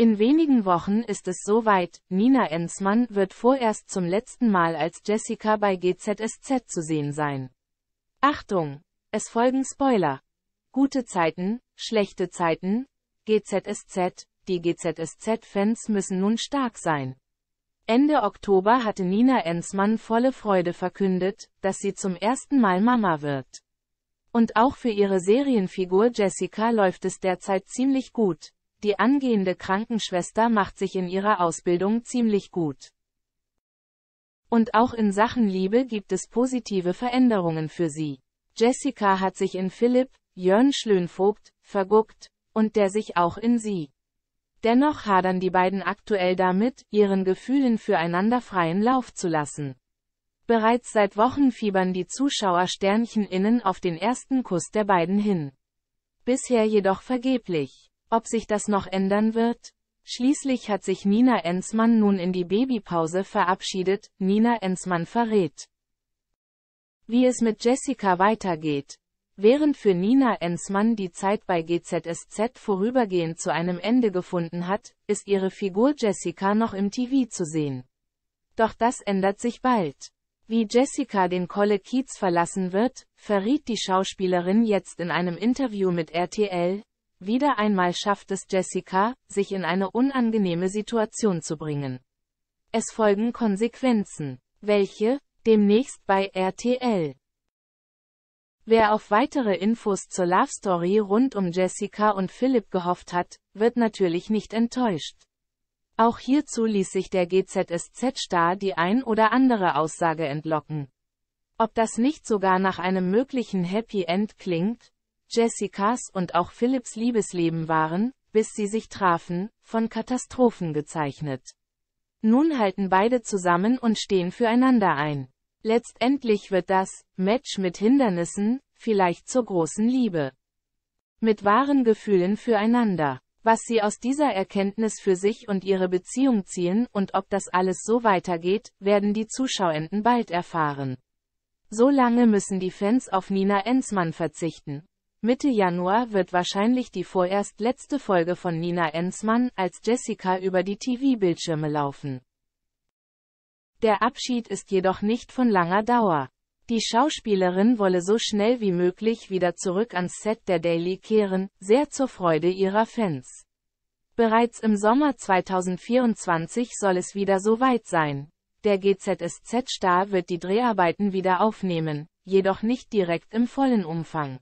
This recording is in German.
In wenigen Wochen ist es soweit, Nina Enzmann wird vorerst zum letzten Mal als Jessica bei GZSZ zu sehen sein. Achtung! Es folgen Spoiler. Gute Zeiten, schlechte Zeiten, GZSZ, die GZSZ-Fans müssen nun stark sein. Ende Oktober hatte Nina Enzmann volle Freude verkündet, dass sie zum ersten Mal Mama wird. Und auch für ihre Serienfigur Jessica läuft es derzeit ziemlich gut, die angehende Krankenschwester macht sich in ihrer Ausbildung ziemlich gut. Und auch in Sachen Liebe gibt es positive Veränderungen für sie. Jessica hat sich in Philipp, Jörn Schlönvogt, verguckt, und der sich auch in sie. Dennoch hadern die beiden aktuell damit, ihren Gefühlen füreinander freien Lauf zu lassen. Bereits seit Wochen fiebern die Zuschauer Sternchen innen auf den ersten Kuss der beiden hin. Bisher jedoch vergeblich. Ob sich das noch ändern wird? Schließlich hat sich Nina Enzmann nun in die Babypause verabschiedet, Nina Enzmann verrät. Wie es mit Jessica weitergeht. Während für Nina Enzmann die Zeit bei GZSZ vorübergehend zu einem Ende gefunden hat, ist ihre Figur Jessica noch im TV zu sehen. Doch das ändert sich bald. Wie Jessica den Kolle Kiez verlassen wird, verriet die Schauspielerin jetzt in einem Interview mit RTL, wieder einmal schafft es Jessica, sich in eine unangenehme Situation zu bringen. Es folgen Konsequenzen, welche, demnächst bei RTL. Wer auf weitere Infos zur Love Story rund um Jessica und Philipp gehofft hat, wird natürlich nicht enttäuscht. Auch hierzu ließ sich der GZSZ-Star die ein oder andere Aussage entlocken. Ob das nicht sogar nach einem möglichen Happy End klingt, Jessicas und auch Philips Liebesleben waren, bis sie sich trafen, von Katastrophen gezeichnet. Nun halten beide zusammen und stehen füreinander ein. Letztendlich wird das Match mit Hindernissen vielleicht zur großen Liebe. Mit wahren Gefühlen füreinander. Was sie aus dieser Erkenntnis für sich und ihre Beziehung ziehen und ob das alles so weitergeht, werden die Zuschauenden bald erfahren. So lange müssen die Fans auf Nina Enzmann verzichten, Mitte Januar wird wahrscheinlich die vorerst letzte Folge von Nina Enzmann als Jessica über die TV-Bildschirme laufen. Der Abschied ist jedoch nicht von langer Dauer. Die Schauspielerin wolle so schnell wie möglich wieder zurück ans Set der Daily kehren, sehr zur Freude ihrer Fans. Bereits im Sommer 2024 soll es wieder so weit sein. Der GZSZ-Star wird die Dreharbeiten wieder aufnehmen, jedoch nicht direkt im vollen Umfang.